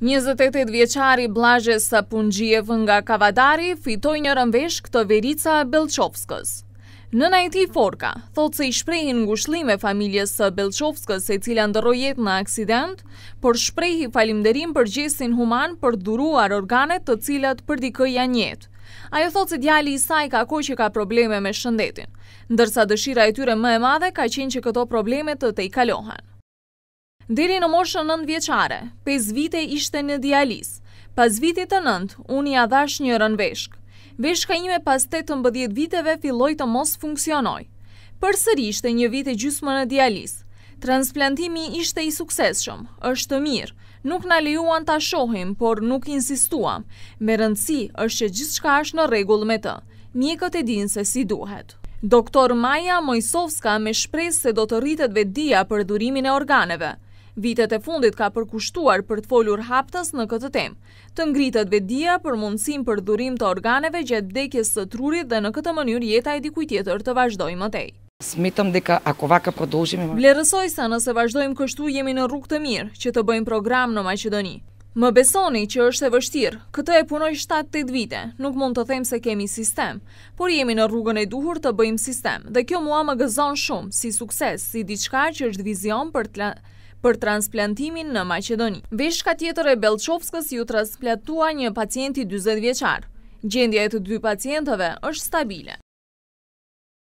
28 vjeqari Blazhe Sapungjiev nga Kavadari fitoj një rëmvesh këtë verica Belqovskës. Në najti forka, thot se i shprejhin ngushlim e familjes së Belqovskës e cila ndërrojet në aksident, por shprejhi falimderim për gjesin human për duruar organet të cilat për dikëja njetë. Ajo thot se djali i saj ka koj që ka probleme me shëndetin, ndërsa dëshira e tyre më e madhe ka qenë që këto problemet të te i kalohan. Diri në moshë nëndë vjeqare, 5 vite ishte në dializ. Pas vitit të nëndë, unë i adhash një rën veshk. Veshka ime pas 8-10 viteve filloj të mos funksionoj. Për sëri ishte një vite gjusmë në dializ. Transplantimi ishte i sukseshëm, është mirë. Nuk në lejuan të ashohim, por nuk insistuam. Me rëndësi është që gjithë shka është në regull me të. Mjekët e dinë se si duhet. Doktor Maja Mojsovska me shpresë se do të rritet vetë dia për durimin e organeve. Vitet e fundit ka përkushtuar për të folur haptas në këtë tem. Të ngritët vedia për mundësim për dhurim të organeve gjithë dekjes të trurit dhe në këtë mënyrë jeta e dikuj tjetër të vazhdoj mëtej. Smitëm dhe ka akova ka prodoshim. Blerësoj sa nëse vazhdojmë kështu jemi në rrug të mirë që të bëjmë program në Macedoni. Më besoni që është e vështirë, këtë e punoj 7-8 vite, nuk mund të them se kemi sistem, por jemi në rrugën e duhur të bëjmë sistem, dhe kjo mua më gëzon shumë si sukses, si diçka që është vizion për të për transplantimin në Maqedoni. Veshka tjetër e Belçovskës ju transplantua një pacienti 20 vjeqarë. Gjendja e të dy pacientëve është stabile.